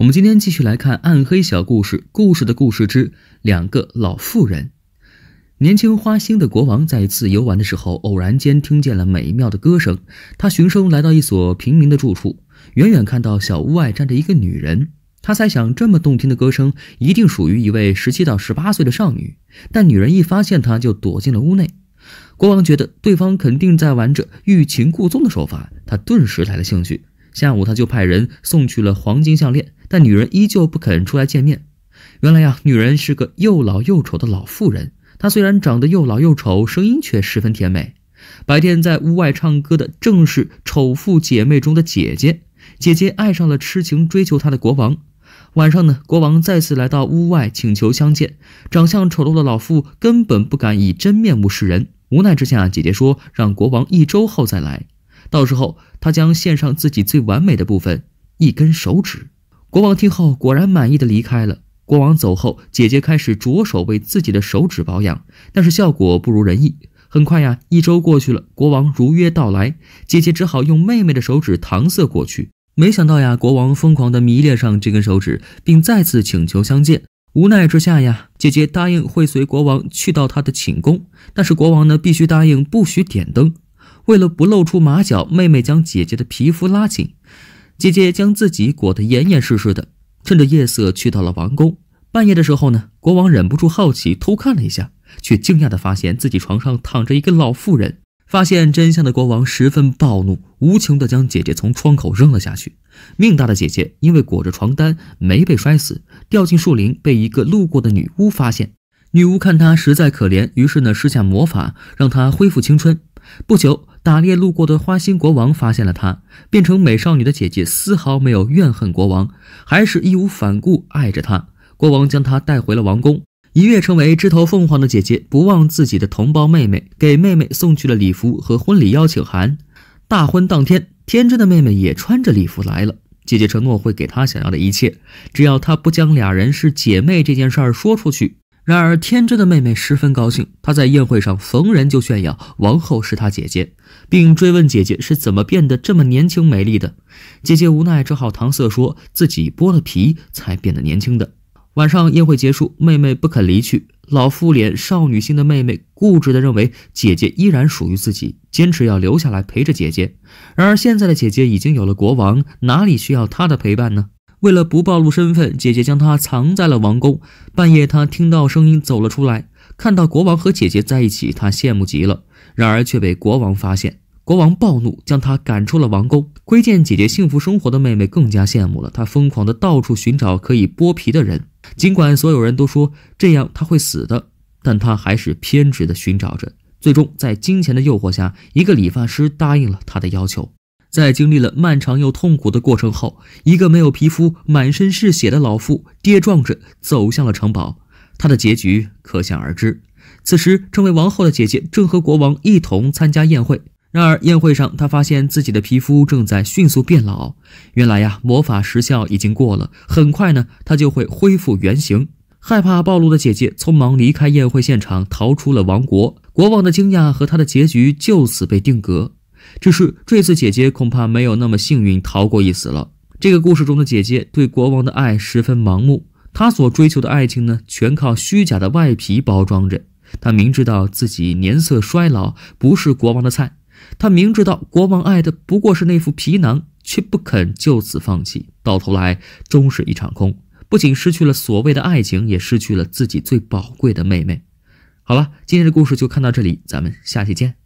我们今天继续来看《暗黑小故事》故事的故事之两个老妇人。年轻花心的国王在一次游玩的时候，偶然间听见了美妙的歌声。他循声来到一所平民的住处，远远看到小屋外站着一个女人。他猜想，这么动听的歌声一定属于一位十七到十八岁的少女。但女人一发现他，就躲进了屋内。国王觉得对方肯定在玩着欲擒故纵的手法，他顿时来了兴趣。下午，他就派人送去了黄金项链。但女人依旧不肯出来见面。原来呀，女人是个又老又丑的老妇人。她虽然长得又老又丑，声音却十分甜美。白天在屋外唱歌的正是丑妇姐妹中的姐姐。姐姐爱上了痴情追求她的国王。晚上呢，国王再次来到屋外请求相见。长相丑陋的老妇根本不敢以真面目示人。无奈之下，姐姐说让国王一周后再来。到时候，她将献上自己最完美的部分——一根手指。国王听后果然满意的离开了。国王走后，姐姐开始着手为自己的手指保养，但是效果不如人意。很快呀，一周过去了，国王如约到来，姐姐只好用妹妹的手指搪塞过去。没想到呀，国王疯狂的迷恋上这根手指，并再次请求相见。无奈之下呀，姐姐答应会随国王去到他的寝宫，但是国王呢必须答应不许点灯。为了不露出马脚，妹妹将姐姐的皮肤拉紧。姐姐将自己裹得严严实实的，趁着夜色去到了王宫。半夜的时候呢，国王忍不住好奇偷看了一下，却惊讶地发现自己床上躺着一个老妇人。发现真相的国王十分暴怒，无情地将姐姐从窗口扔了下去。命大的姐姐因为裹着床单没被摔死，掉进树林被一个路过的女巫发现。女巫看她实在可怜，于是呢施下魔法让她恢复青春。不久，打猎路过的花心国王发现了她变成美少女的姐姐，丝毫没有怨恨国王，还是义无反顾爱着她。国王将她带回了王宫，一跃成为枝头凤凰的姐姐，不忘自己的同胞妹妹，给妹妹送去了礼服和婚礼邀请函。大婚当天，天真的妹妹也穿着礼服来了。姐姐承诺会给她想要的一切，只要她不将俩人是姐妹这件事儿说出去。然而，天真的妹妹十分高兴。她在宴会上逢人就炫耀王后是她姐姐，并追问姐姐是怎么变得这么年轻美丽的。姐姐无奈，只好搪塞说自己剥了皮才变得年轻的。晚上宴会结束，妹妹不肯离去。老妇脸、少女心的妹妹，固执的认为姐姐依然属于自己，坚持要留下来陪着姐姐。然而，现在的姐姐已经有了国王，哪里需要她的陪伴呢？为了不暴露身份，姐姐将他藏在了王宫。半夜，他听到声音走了出来，看到国王和姐姐在一起，他羡慕极了。然而却被国王发现，国王暴怒，将他赶出了王宫。窥见姐姐幸福生活的妹妹更加羡慕了，她疯狂的到处寻找可以剥皮的人。尽管所有人都说这样他会死的，但他还是偏执的寻找着。最终，在金钱的诱惑下，一个理发师答应了他的要求。在经历了漫长又痛苦的过程后，一个没有皮肤、满身是血的老妇跌撞着走向了城堡，她的结局可想而知。此时，成为王后的姐姐正和国王一同参加宴会。然而，宴会上她发现自己的皮肤正在迅速变老。原来呀，魔法时效已经过了，很快呢，她就会恢复原形。害怕暴露的姐姐匆忙离开宴会现场，逃出了王国。国王的惊讶和他的结局就此被定格。只是这次，姐姐恐怕没有那么幸运逃过一死了。这个故事中的姐姐对国王的爱十分盲目，她所追求的爱情呢，全靠虚假的外皮包装着。她明知道自己年色衰老，不是国王的菜；她明知道国王爱的不过是那副皮囊，却不肯就此放弃。到头来，终是一场空。不仅失去了所谓的爱情，也失去了自己最宝贵的妹妹。好了，今天的故事就看到这里，咱们下期见。